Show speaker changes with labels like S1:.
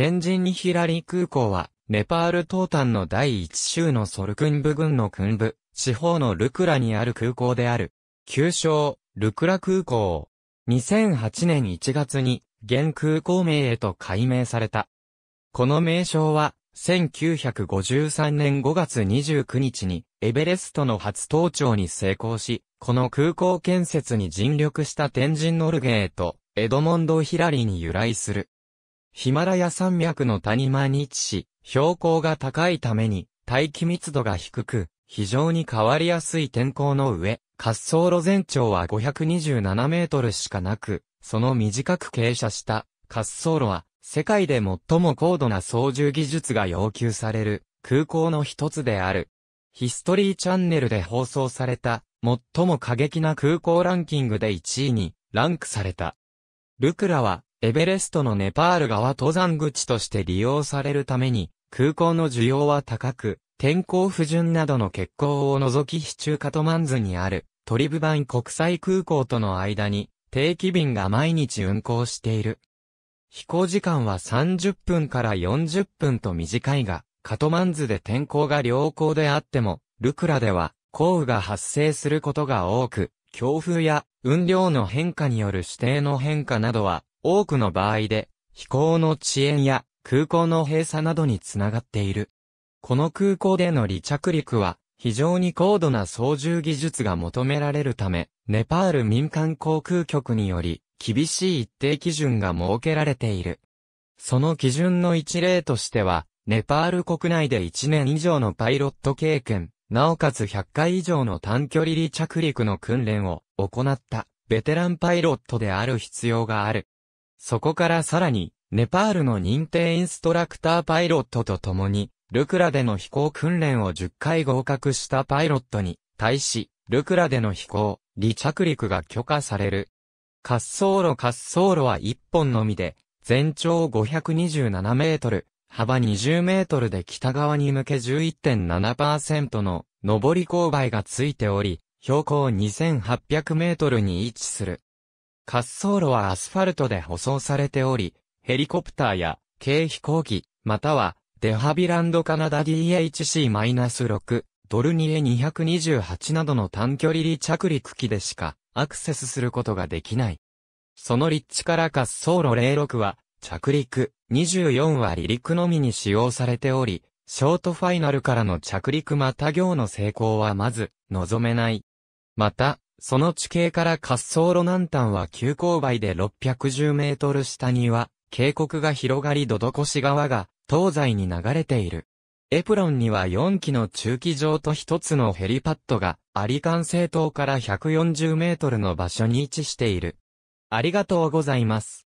S1: 天神ヒラリ空港は、ネパール東端の第一州のソルクンブ軍の軍部、地方のルクラにある空港である。旧称、ルクラ空港。2008年1月に、現空港名へと改名された。この名称は、1953年5月29日に、エベレストの初登頂に成功し、この空港建設に尽力した天神ノルゲーと、エドモンド・ヒラリーに由来する。ヒマラヤ山脈の谷間に位置し、標高が高いために、大気密度が低く、非常に変わりやすい天候の上、滑走路全長は527メートルしかなく、その短く傾斜した滑走路は、世界で最も高度な操縦技術が要求される空港の一つである。ヒストリーチャンネルで放送された、最も過激な空港ランキングで1位にランクされた。ルクラは、エベレストのネパール側登山口として利用されるために、空港の需要は高く、天候不順などの欠航を除き市中カトマンズにあるトリブバン国際空港との間に定期便が毎日運航している。飛行時間は30分から40分と短いが、カトマンズで天候が良好であっても、ルクラでは降雨が発生することが多く、強風や雲量の変化による指定の変化などは多くの場合で、飛行の遅延や空港の閉鎖などにつながっている。この空港での離着陸は、非常に高度な操縦技術が求められるため、ネパール民間航空局により、厳しい一定基準が設けられている。その基準の一例としては、ネパール国内で1年以上のパイロット経験、なおかつ100回以上の短距離離着陸の訓練を行ったベテランパイロットである必要がある。そこからさらに、ネパールの認定インストラクターパイロットと共に、ルクラでの飛行訓練を10回合格したパイロットに、対し、ルクラでの飛行、離着陸が許可される。滑走路滑走路は1本のみで、全長527メートル、幅20メートルで北側に向け11.7%の上り勾配がついており、標高2800メートルに位置する。滑走路はアスファルトで舗装されており、ヘリコプターや軽飛行機、またはデハビランドカナダ DHC-6 ドルニエ228などの短距離離着陸機でしかアクセスすることができない。その立地から滑走路06は着陸24は離陸のみに使用されており、ショートファイナルからの着陸また行の成功はまず望めない。また、その地形から滑走路南端は急勾配で610メートル下には、渓谷が広がりどどこし川が、東西に流れている。エプロンには4機の駐機場と1つのヘリパッドが、アリカン西島から140メートルの場所に位置している。ありがとうございます。